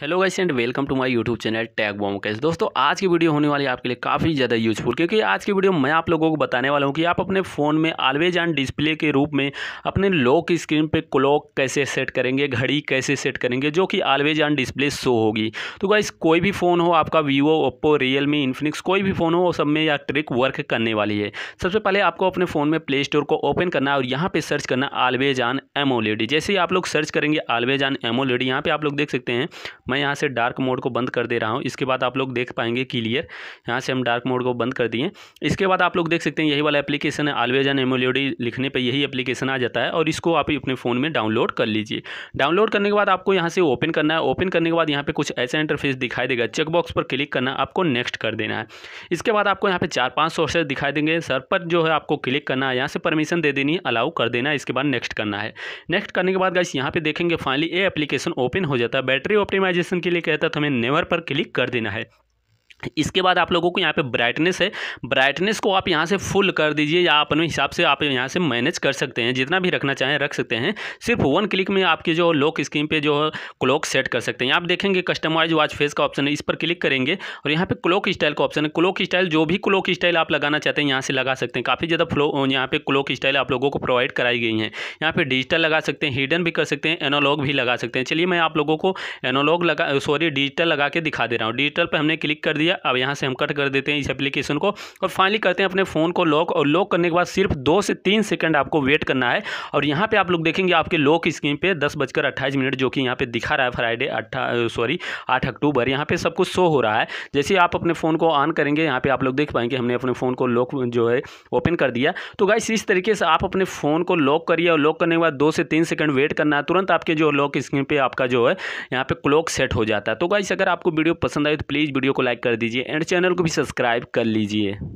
hello guys and welcome to my YouTube channel टैग बॉम कैस दोस्तों आज की वीडियो होने वाली है आपके लिए काफ़ी ज़्यादा यूजफुल क्योंकि आज की वीडियो मैं आप लोगों को बताने वाला हूँ कि आप अपने फ़ोन में ऑलवेज ऑन डिस्प्ले के रूप में अपने लॉक स्क्रीन पे क्लॉक कैसे सेट करेंगे घड़ी कैसे सेट करेंगे जो कि ऑलवेज ऑन डिस्प्ले शो होगी तो गाइस कोई भी फ़ोन हो आपका वीवो ओप्पो रियलमी इन्फिनिक्स कोई भी फ़ोन हो वो सब में यह ट्रिक वर्क करने वाली है सबसे पहले आपको अपने फ़ोन में प्ले स्टोर को ओपन करना और यहाँ पर सर्च करना ऑलवेज ऑन एमओ जैसे ही आप लोग सर्च करेंगे ऑलवेज ऑन लेडी यहाँ पर आप लोग देख सकते हैं मैं यहाँ से डार्क मोड को बंद कर दे रहा हूँ इसके बाद आप लोग देख पाएंगे क्लियर यहाँ से हम डार्क मोड को बंद कर दिए इसके बाद आप लोग देख सकते हैं यही वाला एप्लीकेशन है आलवेज एन एमोलियोडी लिखने पर यही एप्लीकेशन आ जाता है और इसको आप अपने फ़ोन में डाउनलोड कर लीजिए डाउनलोड करने के बाद आपको यहाँ से ओपन करना है ओपन करने के बाद यहाँ पर कुछ ऐसा इंटरफेस दिखाई देगा चेकबॉक्स पर क्लिक करना आपको नेक्स्ट कर देना है इसके बाद आपको यहाँ पर चार पाँच सोर्सेज दिखाई देंगे सर पर जो है आपको क्लिक करना है यहाँ से परमिशन दे देनी है अलाउ कर देना है इसके बाद नेक्स्ट करना है नेक्स्ट करने के बाद गाइस यहाँ पे देखेंगे फाइनली ये एप्लीकेशन ओपन हो जाता है बैटरी ऑप्टिमाइज मोनेटाइजेशन के लिए कहता है तो हमें नेवर पर क्लिक कर देना है इसके बाद आप लोगों को यहाँ पे ब्राइटनेस है ब्राइटनेस को आप यहाँ से फुल कर दीजिए या अपने हिसाब से आप यहाँ से मैनेज कर सकते हैं जितना भी रखना चाहें रख सकते हैं सिर्फ वन क्लिक में आपके जो लॉक स्क्रीन पे जो क्लॉक सेट कर सकते हैं आप देखेंगे कस्टमाइज वॉच फेस का ऑप्शन है इस पर क्लिक करेंगे और यहाँ पर क्लॉक स्टाइल का ऑप्शन है क्लॉक स्टाइल जो भी क्लॉक स्टाइल आप लगाना चाहते हैं यहाँ से लगा सकते हैं काफ़ी ज़्यादा फ्लो यहाँ पर क्लॉक स्टाइल आप लोगों को प्रोवाइड कराई गई हैं यहाँ पर डिजिटल लगा सकते हैं हिडन भी कर सकते हैं एनोलॉग भी लगा सकते हैं चलिए मैं आप लोगों को एनोलॉग लगा सॉरी डिजिटल लगा के दिखा दे रहा हूँ डिजिटल पर हमने क्लिक कर दिया दिया अब यहाँ से हम कट कर देते हैं इस एप्लीकेशन को और फाइनली करते हैं अपने फ़ोन को लॉक और लॉक करने के बाद सिर्फ दो से तीन सेकंड आपको वेट करना है और यहाँ पे आप लोग देखेंगे आपके लॉक स्क्रीन पे दस बजकर अट्ठाईस मिनट जो कि यहाँ पे दिखा रहा है फ्राइडे अट्ठा सॉरी आठ अक्टूबर यहाँ पे सब कुछ शो हो रहा है जैसे आप अपने फ़ोन को ऑन करेंगे यहाँ पर आप लोग देख पाएंगे हमने अपने फ़ोन को लॉक जो है ओपन कर दिया तो गाइस इस तरीके से आप अपने फ़ोन को लॉक करिए और लॉक करने के बाद दो से तीन सेकंड वेट करना है तुरंत आपके जो लॉक स्क्रीन पर आपका जो है यहाँ पर क्लॉक सेट हो जाता है तो गाइस अगर आपको वीडियो पसंद आए तो प्लीज़ वीडियो को लाइक कर दीजिए एंड चैनल को भी सब्सक्राइब कर लीजिए